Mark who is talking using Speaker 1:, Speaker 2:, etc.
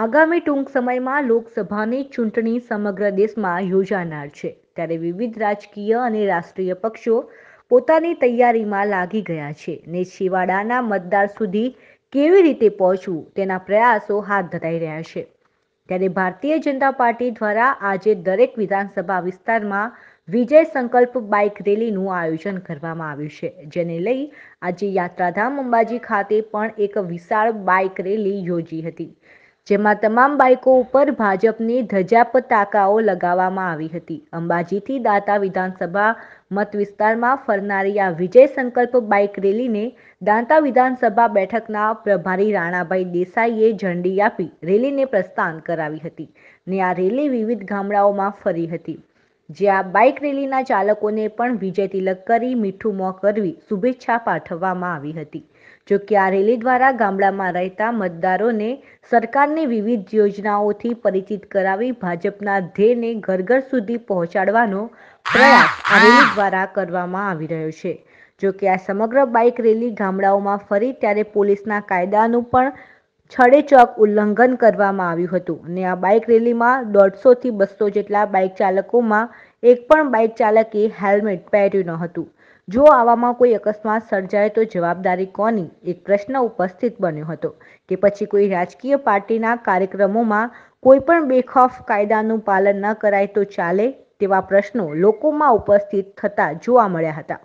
Speaker 1: આગામી ટૂંક સમયમાં લોકસભાની ચૂંટણી સમગ્ર દેશમાં યોજાનાર છે ત્યારે વિવિધ રાજકીય અને રાષ્ટ્રીય પક્ષો પોતાની તૈયારીમાં લાગી ગયા છે ને છેવાડાના મતદાર સુધી કેવી રીતે પહોંચવું તેના પ્રયાસો હાથ ધરાઈ રહ્યા છે ત્યારે ભારતીય જનતા પાર્ટી દ્વારા આજે દરેક વિધાનસભા વિસ્તારમાં વિજય સંકલ્પ બાઇક રેલીનું આયોજન કરવામાં આવ્યું છે જેને લઈ આજે યાત્રાધામ અંબાજી ખાતે પણ એક વિશાળ બાઇક રેલી યોજી હતી જેમાં તમામ બાઈકો ઉપર ભાજપની ધજા પતાકાઓ લગાવવામાં આવી હતી અંબાજીથી દાતા વિધાનસભા મત વિસ્તારમાં ફરનારી આ વિજય સંકલ્પ બાઇક રેલીને દાંતા વિધાનસભા બેઠકના પ્રભારી રાણાભાઈ દેસાઈએ ઝંડી આપી રેલીને પ્રસ્થાન કરાવી હતી ને આ રેલી વિવિધ ગામડાઓમાં ફરી હતી જ્યાં બાઇક રેલીના ચાલકોને પણ વિજય તિલક કરી મીઠું મોં કરવી શુભેચ્છા પાઠવવામાં આવી હતી જો કે આ રેલી દ્વારા ગામડામાં રહેતા મતદારોને સરકારની વિવિધ યોજનાઓથી પરિચિત કરાવી ભાજપના ધ્યેયને ઘર ઘર સુધી પહોંચાડવાનો પ્રયાસ આ રેલી દ્વારા કરવામાં આવી રહ્યો છે જો કે આ સમગ્ર બાઇક રેલી ગામડાઓમાં ફરી ત્યારે પોલીસના કાયદાનું પણ છડેચોક ઉલ્લંઘન કરવામાં આવ્યું હતું અને આ બાઇક રેલીમાં દોઢસોથી બસો જેટલા બાઇક ચાલકોમાં એક પણ બાઇક ચાલકે હેલ્મેટ પહેર્યું ન હતું જો આવામાં કોઈ અકસ્માત સર્જાય તો જવાબદારી કોની એક પ્રશ્ન ઉપસ્થિત બન્યો હતો કે પછી કોઈ રાજકીય પાર્ટીના કાર્યક્રમોમાં કોઈ પણ બેખોફ કાયદાનું પાલન ન કરાય તો ચાલે તેવા પ્રશ્નો લોકોમાં ઉપસ્થિત થતા જોવા મળ્યા હતા